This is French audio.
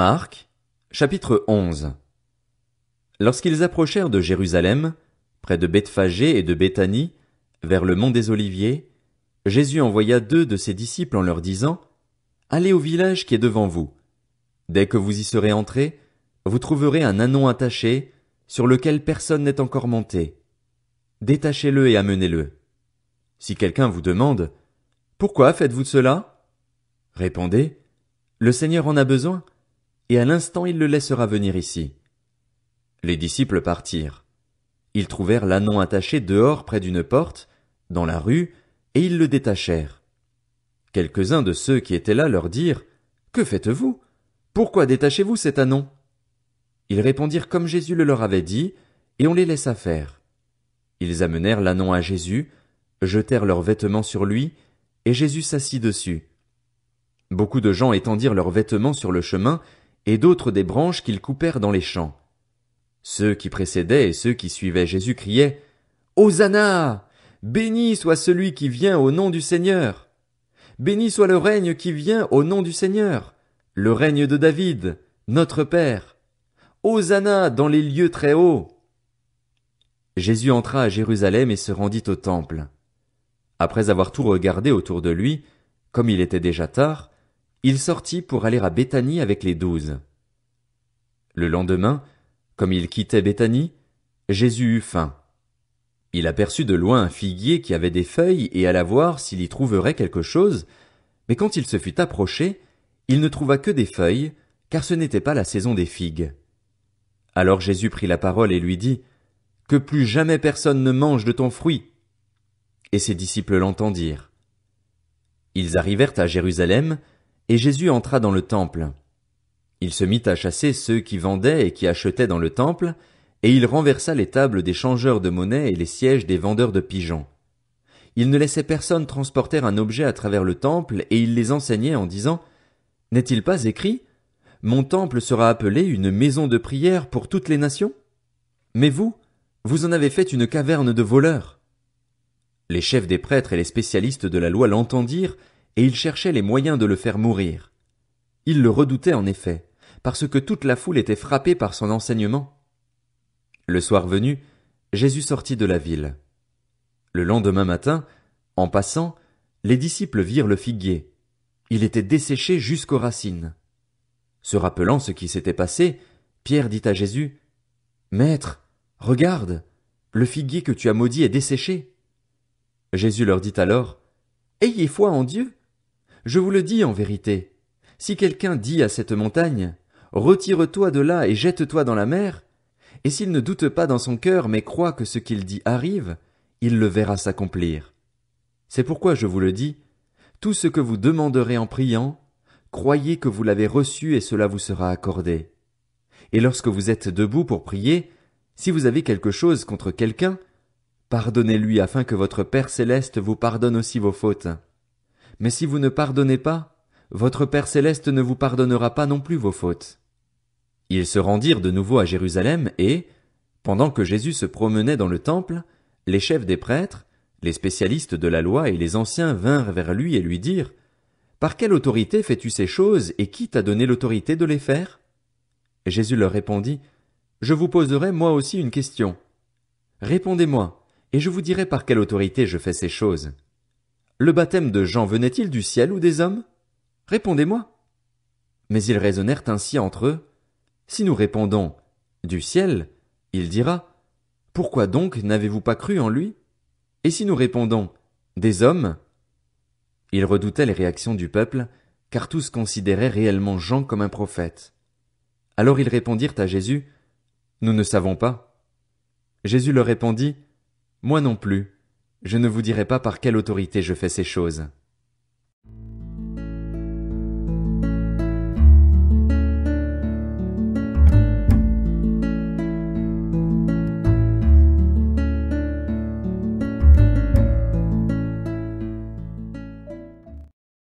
Marc, chapitre 11 Lorsqu'ils approchèrent de Jérusalem, près de Bethphagée et de Béthanie, vers le mont des Oliviers, Jésus envoya deux de ses disciples en leur disant, Allez au village qui est devant vous. Dès que vous y serez entrés, vous trouverez un anon attaché, sur lequel personne n'est encore monté. Détachez-le et amenez-le. Si quelqu'un vous demande, Pourquoi faites-vous cela? Répondez, Le Seigneur en a besoin, et à l'instant il le laissera venir ici. Les disciples partirent. Ils trouvèrent l'annon attaché dehors près d'une porte, dans la rue, et ils le détachèrent. Quelques-uns de ceux qui étaient là leur dirent, Que faites-vous? Pourquoi détachez-vous cet anon? Ils répondirent comme Jésus le leur avait dit, et on les laissa faire. Ils amenèrent l'anon à Jésus, jetèrent leurs vêtements sur lui, et Jésus s'assit dessus. Beaucoup de gens étendirent leurs vêtements sur le chemin, et d'autres des branches qu'ils coupèrent dans les champs. Ceux qui précédaient et ceux qui suivaient Jésus criaient Hosanna! Béni soit celui qui vient au nom du Seigneur! Béni soit le règne qui vient au nom du Seigneur! Le règne de David, notre Père! Hosanna dans les lieux très hauts! Jésus entra à Jérusalem et se rendit au temple. Après avoir tout regardé autour de lui, comme il était déjà tard, il sortit pour aller à Béthanie avec les douze. Le lendemain, comme il quittait Béthanie, Jésus eut faim. Il aperçut de loin un figuier qui avait des feuilles et alla voir s'il y trouverait quelque chose, mais quand il se fut approché, il ne trouva que des feuilles, car ce n'était pas la saison des figues. Alors Jésus prit la parole et lui dit, Que plus jamais personne ne mange de ton fruit. Et ses disciples l'entendirent. Ils arrivèrent à Jérusalem, et Jésus entra dans le temple. Il se mit à chasser ceux qui vendaient et qui achetaient dans le temple, et il renversa les tables des changeurs de monnaie et les sièges des vendeurs de pigeons. Il ne laissait personne transporter un objet à travers le temple, et il les enseignait en disant N'est-il pas écrit Mon temple sera appelé une maison de prière pour toutes les nations Mais vous, vous en avez fait une caverne de voleurs. Les chefs des prêtres et les spécialistes de la loi l'entendirent, et il cherchait les moyens de le faire mourir. Il le redoutait en effet, parce que toute la foule était frappée par son enseignement. Le soir venu, Jésus sortit de la ville. Le lendemain matin, en passant, les disciples virent le figuier. Il était desséché jusqu'aux racines. Se rappelant ce qui s'était passé, Pierre dit à Jésus, Maître, regarde, le figuier que tu as maudit est desséché. Jésus leur dit alors, Ayez foi en Dieu, je vous le dis en vérité, si quelqu'un dit à cette montagne, Retire-toi de là et jette-toi dans la mer, et s'il ne doute pas dans son cœur mais croit que ce qu'il dit arrive, il le verra s'accomplir. C'est pourquoi je vous le dis, tout ce que vous demanderez en priant, croyez que vous l'avez reçu et cela vous sera accordé. Et lorsque vous êtes debout pour prier, si vous avez quelque chose contre quelqu'un, pardonnez-lui afin que votre Père céleste vous pardonne aussi vos fautes. Mais si vous ne pardonnez pas, votre Père céleste ne vous pardonnera pas non plus vos fautes. Ils se rendirent de nouveau à Jérusalem et, pendant que Jésus se promenait dans le temple, les chefs des prêtres, les spécialistes de la loi et les anciens vinrent vers lui et lui dirent Par quelle autorité fais-tu ces choses et qui t'a donné l'autorité de les faire? Jésus leur répondit Je vous poserai moi aussi une question. Répondez-moi, et je vous dirai par quelle autorité je fais ces choses. Le baptême de Jean venait-il du ciel ou des hommes? Répondez-moi. Mais ils raisonnèrent ainsi entre eux. Si nous répondons du ciel, il dira, pourquoi donc n'avez-vous pas cru en lui? Et si nous répondons des hommes? Ils redoutaient les réactions du peuple, car tous considéraient réellement Jean comme un prophète. Alors ils répondirent à Jésus, Nous ne savons pas. Jésus leur répondit, Moi non plus. Je ne vous dirai pas par quelle autorité je fais ces choses.